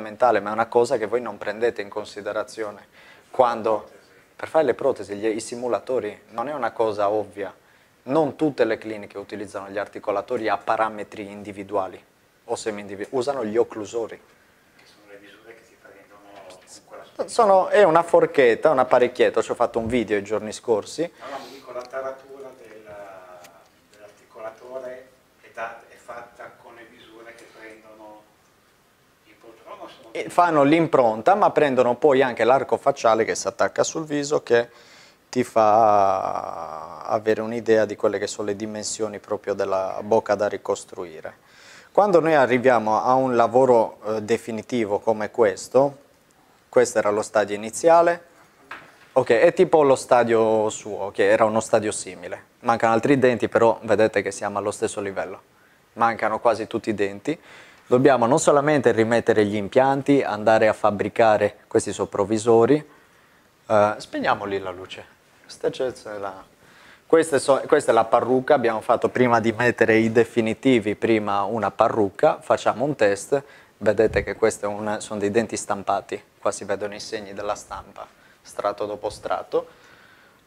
mentale, ma è una cosa che voi non prendete in considerazione. Quando per fare le protesi, gli, i simulatori, non è una cosa ovvia. Non tutte le cliniche utilizzano gli articolatori a parametri individuali o semi-individuali, usano gli occlusori. sono È una forchetta, un apparecchietto, ci ho fatto un video i giorni scorsi. No, no, dico la taratura dell'articolatore è, è fatta con le misure che fanno l'impronta ma prendono poi anche l'arco facciale che si attacca sul viso che ti fa avere un'idea di quelle che sono le dimensioni proprio della bocca da ricostruire. Quando noi arriviamo a un lavoro eh, definitivo come questo, questo era lo stadio iniziale, ok, è tipo lo stadio suo, che okay, era uno stadio simile, mancano altri denti però vedete che siamo allo stesso livello, mancano quasi tutti i denti, Dobbiamo non solamente rimettere gli impianti, andare a fabbricare questi sovprovvisori. Eh, spegniamo lì la luce. Questa, la... Questa, so... Questa è la parrucca, abbiamo fatto prima di mettere i definitivi, prima una parrucca, facciamo un test, vedete che questi sono dei denti stampati, qua si vedono i segni della stampa, strato dopo strato,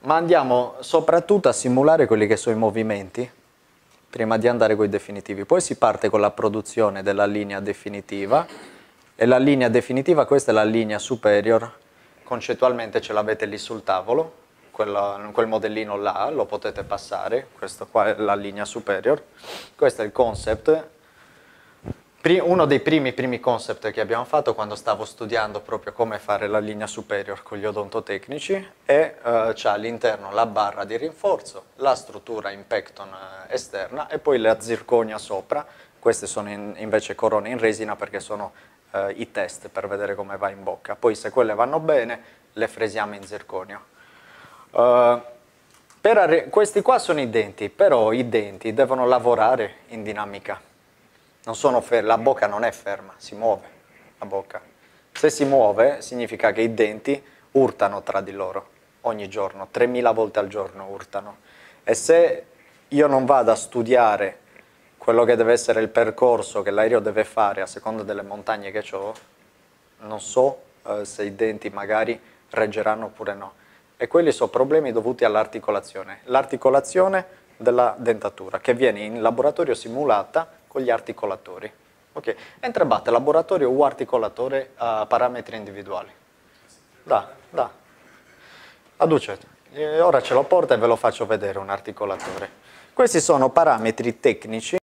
ma andiamo soprattutto a simulare quelli che sono i movimenti, prima di andare con i definitivi. Poi si parte con la produzione della linea definitiva e la linea definitiva, questa è la linea superior, concettualmente ce l'avete lì sul tavolo, quella, quel modellino là lo potete passare, questa qua è la linea superior, questo è il concept uno dei primi, primi concept che abbiamo fatto quando stavo studiando proprio come fare la linea superior con gli odontotecnici è eh, c'è all'interno la barra di rinforzo, la struttura in pecton eh, esterna e poi la zirconia sopra, queste sono in, invece corone in resina perché sono eh, i test per vedere come va in bocca, poi se quelle vanno bene le fresiamo in zirconio. Uh, questi qua sono i denti, però i denti devono lavorare in dinamica non sono fermi, la bocca non è ferma, si muove la bocca. Se si muove significa che i denti urtano tra di loro ogni giorno, 3.000 volte al giorno urtano. E se io non vado a studiare quello che deve essere il percorso che l'aereo deve fare a seconda delle montagne che ho, non so eh, se i denti magari reggeranno oppure no. E quelli sono problemi dovuti all'articolazione, l'articolazione della dentatura che viene in laboratorio simulata con gli articolatori. Okay. Întrebat, laboratoriu u articolatoare uh, parametri individuali. Da, da. Aducete. Eh, ora ce lo porta e ve lo faccio vedere un articolatore. Questi sono parametri tecnici